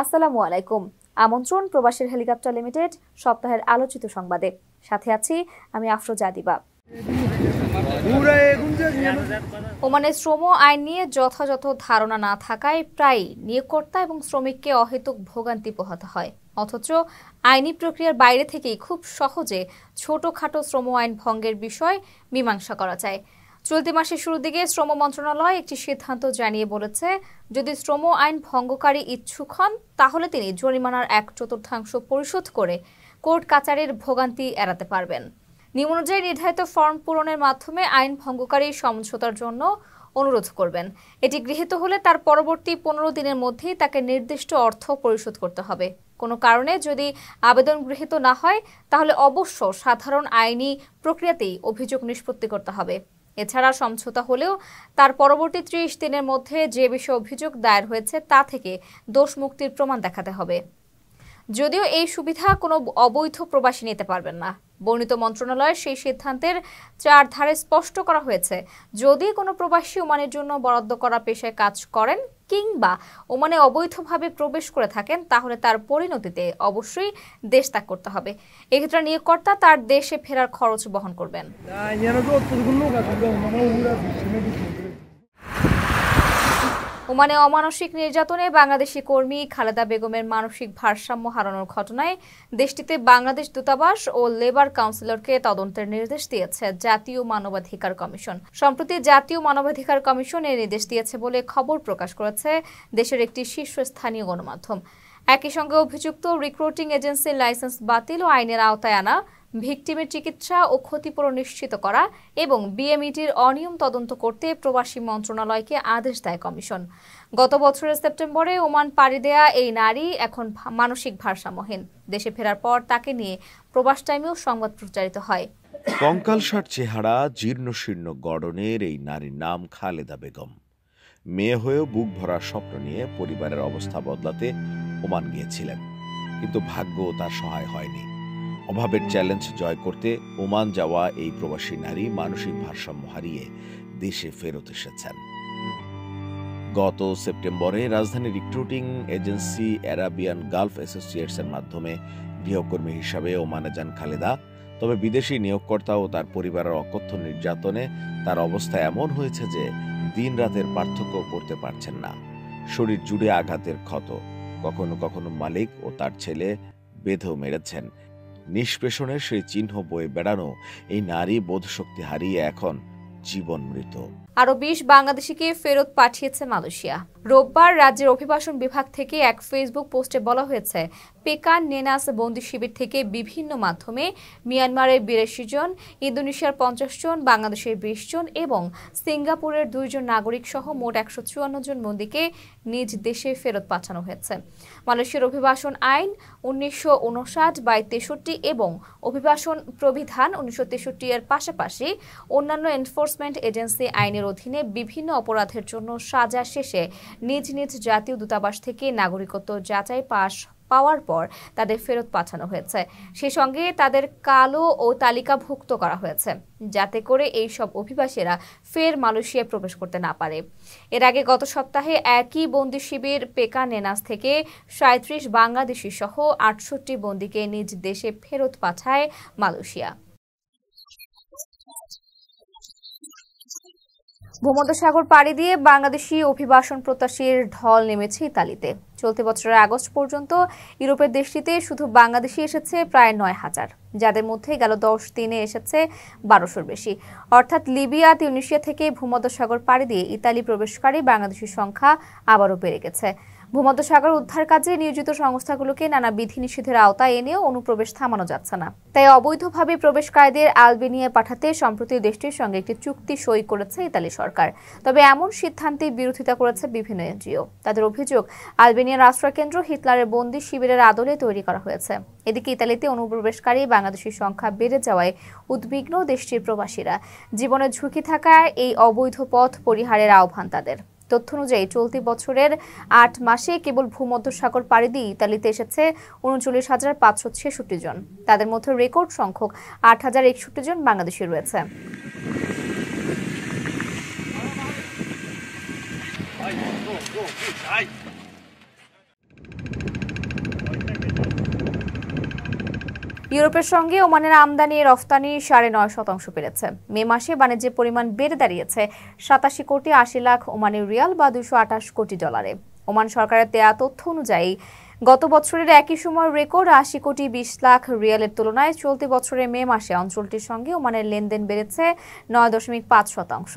আসসালামু আলাইকুম আমন্ত্রণ প্রবাসের হেলিকপ্টার লিমিটেড সপ্তাহের আলোচিত সংবাদে সাথে আছি আমি আফরোজা দিবা ওমানের শ্রম আইন নিয়ে যথাযথ ধারণা না থাকায় প্রায় নিয়োগকর্তা এবং শ্রমিককে অহেতুক ভোগান্তি পোহাতে হয় অথচ আইনি প্রক্রিয়ার বাইরে থেকেই খুব সহজে ছোটখাটো শ্রম আইন ভঙ্গের বিষয় মীমাংসা করা যায় চলতি মাসের শুরু দিকে শ্রম মন্ত্রণালয় একটি সিদ্ধান্ত জানিয়ে বলেছে যদি শ্রম আইন ভঙ্গকারী ইচ্ছুক হন তাহলে তিনি জরিমানার এক চতুর্থাংশ পরিশোধ করে কোর্ট কাচারের ভোগান্তি এড়াতে পারবেন নিয়ম অনুযায়ী নির্ধারিত ফর্ম পূরণের মাধ্যমে আইন ভঙ্গকারী সমঝোতার জন্য অনুরোধ করবেন এটি গৃহীত হলে তার পরবর্তী পনেরো দিনের মধ্যেই তাকে নির্দিষ্ট অর্থ পরিশোধ করতে হবে কোনো কারণে যদি আবেদন গৃহীত না হয় তাহলে অবশ্য সাধারণ আইনি প্রক্রিয়াতেই অভিযোগ নিষ্পত্তি করতে হবে এছাড়া সমঝোতা হলেও তার পরবর্তী ত্রিশ দিনের মধ্যে যে বিষয়ে অভিযোগ দায়ের হয়েছে তা থেকে দোষ মুক্তির প্রমাণ দেখাতে হবে যদিও এই সুবিধা কোনো অবৈধ প্রবাসী নিতে পারবেন না বর্ণিত মন্ত্রণালয়ের সেই সিদ্ধান্তের চার ধারে স্পষ্ট করা হয়েছে যদি কোনো প্রবাসী ওমানের জন্য বরাদ্দ করা পেশায় কাজ করেন কিংবা ওমানে অবৈধভাবে প্রবেশ করে থাকেন তাহলে তার পরিণতিতে অবশ্যই দেশ ত্যাগ করতে হবে এক্ষেত্রে নিয়োগকর্তা তার দেশে ফেরার খরচ বহন করবেন ওমানে অমানসিক নির্যাতনে বাংলাদেশি কর্মী খালেদা বেগমের মানসিক ভারসাম্য হারানোর ঘটনায় দেশটিতে বাংলাদেশ দূতাবাস ও লেবার কাউন্সিলরকে তদন্তের নির্দেশ দিয়েছে জাতীয় মানবাধিকার কমিশন সম্প্রতি জাতীয় মানবাধিকার কমিশন এ নির্দেশ দিয়েছে বলে খবর প্রকাশ করেছে দেশের একটি শীর্ষস্থানীয় গণমাধ্যম একই সঙ্গে অভিযুক্ত রিক্রুটিং এজেন্সির লাইসেন্স বাতিল ও আইনের আওতায় আনা ভিকটিমের চিকিৎসা ও ক্ষতিপূরণ নিশ্চিত করা এবং বিএমইটির অনিয়ম তদন্ত করতে প্রবাসী মন্ত্রণালয়কে আদেশ দেয় কমিশন গত বছরের সেপ্টেম্বরে ওমান পাড়ি দেয়া এই নারী এখন মানসিক ভারসাম্যহীন দেশে ফেরার পর তাকে নিয়ে প্রবাস টাইমেও সংবাদ প্রচারিত হয় কঙ্কালসার চেহারা জীর্ণশীর্ণ গড়নের এই নারীর নাম খালেদা বেগম মেয়ে হয়েও বুক ভরা স্বপ্ন নিয়ে পরিবারের অবস্থা বদলাতে ওমান গিয়েছিলেন কিন্তু ভাগ্য তার সহায় হয়নি অভাবের চ্যালেঞ্জ জয় করতে ওমান যাওয়া এই প্রবাসী নারী মানসিক ভারসাম্য হারিয়ে দেশে ফেরত এসেছেন গত সেপ্টেম্বরে রাজধানী রিক্রুটিং এজেন্সি অ্যারাবিয়ান গালফ অ্যাসোসিয়েটসের মাধ্যমে গৃহকর্মী হিসাবে ওমানে যান খালেদা তবে বিদেশি নিয়োগকর্তা ও তার পরিবারের অকথ্য নির্যাতনে তার অবস্থা এমন হয়েছে যে দিন রাতের পার্থক্য করতে পারছেন না শরীর জুড়ে আঘাতের ক্ষত কখনো কখনো মালিক ও তার ছেলে বেঁধেও মেরেছেন নিষ্পেষণের সেই চিহ্ন বয়ে বেড়ানো এই নারী বোধশক্তি হারিয়ে এখন জীবন মৃত আরও বিশ বাংলাদেশিকে ফেরত পাঠিয়েছে মালয়েশিয়া রোববার রাজ্যের অভিবাসন বিভাগ থেকে এক ফেসবুক পোস্টে বলা হয়েছে পেকান নেনাস বন্দি শিবির থেকে বিভিন্ন মাধ্যমে মিয়ানমারের বিরাশি জন ইন্দোনেশিয়ার পঞ্চাশ জন বাংলাদেশের বিশ জন এবং সিঙ্গাপুরের দুইজন নাগরিক সহ মোট একশো চুয়ান্ন জন বন্দিকে নিজ দেশে ফেরত পাঠানো হয়েছে মালয়েশিয়ার অভিবাসন আইন উনিশশো উনষাট বাই তেষট্টি এবং অভিবাসন প্রবিধান উনিশশো তেষট্টি এর পাশাপাশি অন্যান্য এনফোর্সমেন্ট এজেন্সি আইনের অধীনে বিভিন্ন অপরাধের জন্য সাজা শেষে নিজ নিজ জাতীয় দূতাবাস থেকে নাগরিকত্ব যাচাই পাস পাওয়ার পর তাদের ফেরত পাঠানো হয়েছে সে সঙ্গে তাদের কালো ও তালিকাভুক্ত করা হয়েছে যাতে করে এই সব অভিবাসীরা ফের মালয়েশিয়ায় প্রবেশ করতে না পারে এর আগে গত সপ্তাহে একই বন্দি শিবির পেকা নেনাস থেকে সাঁত্রিশ বাংলাদেশি সহ আটষট্টি বন্দিকে নিজ দেশে ফেরত পাঠায় মালয়েশিয়া ভূমধ্যসাগর পাড়ি দিয়ে বাংলাদেশি অভিবাসন প্রত্যাশীর ঢল নেমেছে ইতালিতে চলতি বছরের আগস্ট পর্যন্ত ইউরোপের দেশটিতে শুধু বাংলাদেশি এসেছে প্রায় নয় হাজার যাদের মধ্যে গেল দশ দিনে এসেছে বারোশোর বেশি অর্থাৎ লিবিয়া তিউনিশিয়া থেকে ভূমধ্যসাগর পাড়ি দিয়ে ইতালি প্রবেশকারী বাংলাদেশির সংখ্যা আবারও বেড়ে গেছে ভূমধ্যসাগর উদ্ধার কাজে নিয়োজিত সংস্থাগুলোকে নানা বিধিনিষেধের আওতায় এনেও অনুপ্রবেশ থামানো যাচ্ছে না তাই অবৈধভাবে প্রবেশকারীদের আলবেনিয়ায় পাঠাতে সম্প্রতি দেশটির সঙ্গে একটি চুক্তি সই করেছে ইতালি সরকার তবে এমন সিদ্ধান্তে বিরোধিতা করেছে বিভিন্ন এনজিও তাদের অভিযোগ আলবেনিয়ার রাষ্ট্রকেন্দ্র হিটলারের বন্দি শিবিরের আদলে তৈরি করা হয়েছে এদিকে ইতালিতে অনুপ্রবেশকারী বাংলাদেশের সংখ্যা বেড়ে যাওয়ায় উদ্বিগ্ন দেশটির প্রবাসীরা জীবনের ঝুঁকি থাকায় এই অবৈধ পথ পরিহারের আহ্বান তাদের তথ্য অনুযায়ী চলতি বছরের আট মাসে কেবল ভূমধ্যসাগর পাড়ি দিয়ে ইতালিতে এসেছে উনচল্লিশ হাজার পাঁচশো ছেষট্টি জন তাদের মধ্যে রেকর্ড সংখ্যক আট হাজার একষট্টি জন বাংলাদেশে রয়েছে Go, go, go, go, ইউরোপের সঙ্গে ওমানের আমদানি রফতানি সাড়ে নয় শতাংশ বেড়েছে মে মাসে বাণিজ্যের পরিমাণ বেড়ে দাঁড়িয়েছে সাতাশি কোটি আশি লাখ ওমানের রিয়াল বা দুশো আঠাশ কোটি ডলারে ওমান সরকারের দেয়া তথ্য অনুযায়ী গত বছরের একই সময় রেকর্ড আশি কোটি বিশ লাখ রিয়ালের তুলনায় চলতি বছরের মে মাসে অঞ্চলটির সঙ্গে ওমানের লেনদেন বেড়েছে নয় দশমিক পাঁচ শতাংশ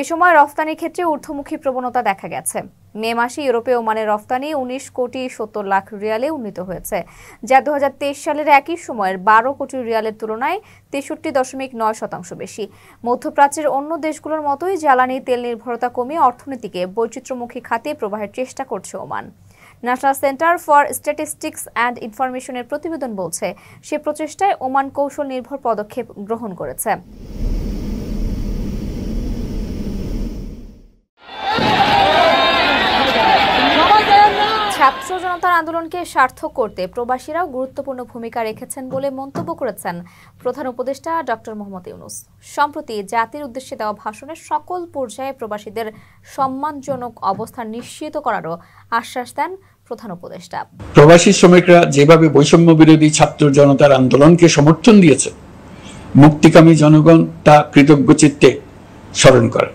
এ সময় রফতানির ক্ষেত্রে ঊর্ধ্বমুখী প্রবণতা দেখা গেছে মে মাসে ইউরোপে ওমানের রফতানি উনিশ কোটি সত্তর লাখ রিয়ালে উন্নীত হয়েছে যা দু সালের একই সময়ের বারো কোটি রিয়ালের তুলনায় তেষট্টি দশমিক নয় শতাংশ বেশি মধ্যপ্রাচ্যের অন্য দেশগুলোর মতোই জ্বালানি তেল নির্ভরতা কমিয়ে অর্থনীতিকে বৈচিত্র্যমুখী খাতে প্রবাহের চেষ্টা করছে Oman national centre for statistics and ইনফরমেশনের প্রতিবেদন বলছে সে প্রচেষ্টায় ওমান কৌশল নির্ভর পদক্ষেপ গ্রহণ করেছে ছাত্র জনতার আন্দোলনকে সার্থক করতে প্রবাসীরাও গুরুত্বপূর্ণ ভূমিকা রেখেছেন বলে মন্তব্য করেছেন প্রধান উপদেষ্টা ডক্টর মোহাম্মদ ইউনুস সম্প্রতি জাতির উদ্দেশ্যে দেওয়া ভাষণে সকল পর্যায়ে প্রবাসীদের সম্মানজনক অবস্থান নিশ্চিত করারও আশ্বাস দেন প্রধান উপদেষ্টা প্রবাসী শ্রমিকরা যেভাবে বৈষম্য বিরোধী ছাত্র জনতার আন্দোলনকে সমর্থন দিয়েছে মুক্তিকামী জনগণ তা কৃতজ্ঞ চিত্তে স্মরণ করে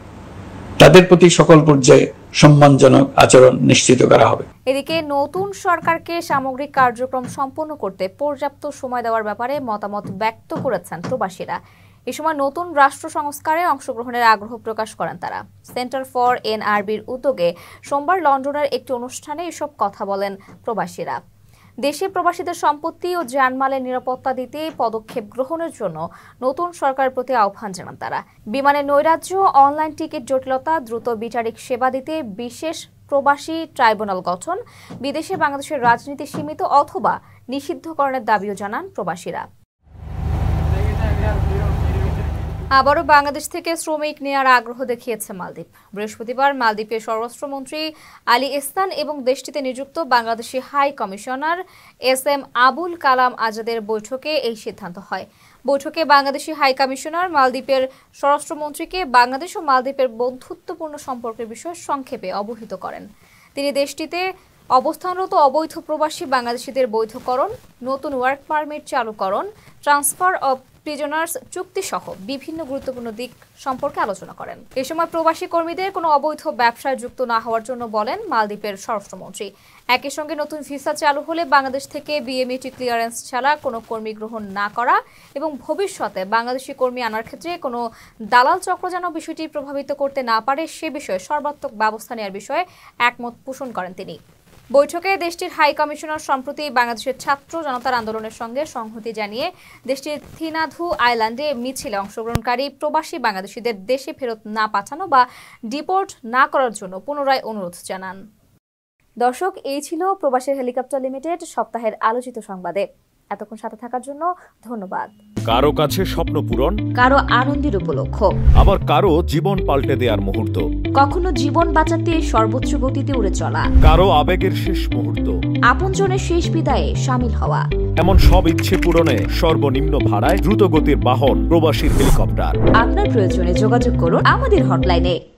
তাদের প্রতি সকল পর্যায়ে সম্মানজনক আচরণ নিশ্চিত করা হবে এদিকে নতুন সরকারকে সামগ্রিক কার্যক্রম সম্পন্ন করতে পর্যাপ্ত সময় দেওয়ার ব্যাপারে মতামত ব্যক্ত করেছেন প্রবাসীরা এ সময় নতুন রাষ্ট্র সংস্কারে অংশগ্রহণের আগ্রহ প্রকাশ করেন তারা সেন্টার ফর এনআরবির উদ্যোগে সোমবার লন্ডনের একটি অনুষ্ঠানে এসব কথা বলেন প্রবাসীরা দেশে প্রবাসীদের সম্পত্তি ও জানমালের নিরাপত্তা দিতে পদক্ষেপ গ্রহণের জন্য নতুন সরকারের প্রতি আহ্বান জানান তারা বিমানে নৈরাজ্য অনলাইন টিকিট জটিলতা দ্রুত বিচারিক সেবা দিতে বিশেষ প্রবাসী ট্রাইব্যুনাল গঠন বিদেশে বাংলাদেশের রাজনীতি সীমিত অথবা নিষিদ্ধকরণের দাবিও জানান প্রবাসীরা আবারও বাংলাদেশ থেকে শ্রমিক নেয়ার আগ্রহ দেখিয়েছে মালদ্বীপ বৃহস্পতিবার মালদ্বীপের স্বরাষ্ট্রমন্ত্রী আলী ইস্তান এবং দেশটিতে নিযুক্ত Bangladeshi high commissioner S M Abul Kalam আজাদের বৈঠকে এই সিদ্ধান্ত হয় বৈঠকে বাংলাদেশি হাই কমিশনার মালদ্বীপের স্বরাষ্ট্রমন্ত্রীকে বাংলাদেশ ও মালদ্বীপের বন্ধুত্বপূর্ণ সম্পর্কের বিষয়ে সংক্ষেপে অবহিত করেন তিনি দেশটিতে অবস্থানরত অবৈধ প্রবাসী বাংলাদেশিদের বৈধকরণ নতুন ওয়ার্ক পারমিট চালুকরণ ট্রান্সফার অব প্রিজনার্স চুক্তিসহ বিভিন্ন গুরুত্বপূর্ণ দিক সম্পর্কে আলোচনা করেন এ সময় প্রবাসী কর্মীদের কোনো অবৈধ ব্যবসায় যুক্ত না হওয়ার জন্য বলেন মালদ্বীপের স্বরাষ্ট্রমন্ত্রী একই সঙ্গে নতুন ভিসা চালু হলে বাংলাদেশ থেকে বিএমইটি ক্লিয়ারেন্স ছাড়া কোনো কর্মী গ্রহণ না করা এবং ভবিষ্যতে বাংলাদেশি কর্মী আনার ক্ষেত্রে কোনো দালাল চক্র যেন বিষয়টি প্রভাবিত করতে না পারে সে বিষয়ে সর্বাত্মক ব্যবস্থা নেওয়ার বিষয়ে একমত পোষণ করেন তিনি বৈঠকে দেশটির হাই কমিশনার সম্প্রতি বাংলাদেশের ছাত্র জনতার আন্দোলনের সঙ্গে সংহতি জানিয়ে দেশটির থিনাধু আইল্যান্ডে মিছিলে অংশগ্রহণকারী প্রবাসী বাংলাদেশিদের দেশে ফেরত না পাঠানো বা ডিপোর্ট না করার জন্য পুনরায় অনুরোধ জানান দর্শক এই ছিল প্রবাসী হেলিকপ্টার লিমিটেড সপ্তাহের আলোচিত সংবাদে এতক্ষণ সাথে থাকার জন্য ধন্যবাদ কারো কাছে স্বপ্ন পূরণ কারো আনন্দের উপলক্ষ আবার কারো জীবন পাল্টে দেওয়ার মুহূর্ত কখনো জীবন বাঁচাতে সর্বোচ্চ গতিতে উড়ে চলা কারো আবেগের শেষ মুহূর্ত আপনজনের শেষ বিদায়ে সামিল হওয়া এমন সব ইচ্ছে পূরণে সর্বনিম্ন ভাড়ায় দ্রুত গতির বাহন প্রবাসীর হেলিকপ্টার আপনার প্রয়োজনে যোগাযোগ করুন আমাদের হটলাইনে